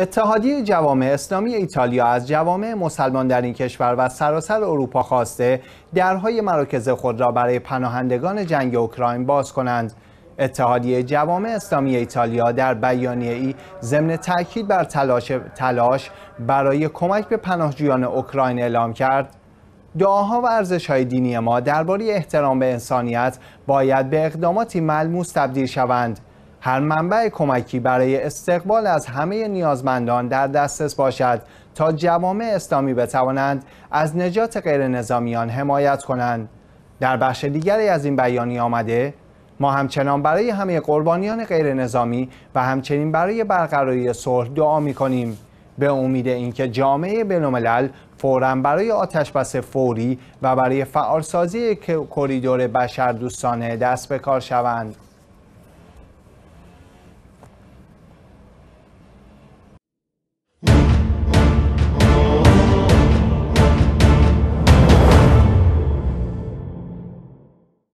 اتحادیه جوامع اسلامی ایتالیا از جوامع مسلمان در این کشور و سراسر اروپا خواسته درهای مراکز خود را برای پناهندگان جنگ اوکراین باز کنند اتحادیه جوامع اسلامی ایتالیا در بیانیه ای ضمن تاکید بر تلاش, تلاش برای کمک به پناهجویان اوکراین اعلام کرد دعاها و ارزش های دینی ما درباره احترام به انسانیت باید به اقداماتی ملموس تبدیل شوند هر منبع کمکی برای استقبال از همه نیازمندان در دسترس باشد تا جوامع اسلامی بتوانند از نجات غیر نظامیان حمایت کنند در بخش دیگری از این بیانیه آمده ما همچنان برای همه قربانیان غیر نظامی و همچنین برای برقراری صلح دعا می کنیم به امید اینکه جامعه بینالملل فورا برای آتش بس فوری و برای فعالسازی کریدور بشردوستانه دست به کار شوند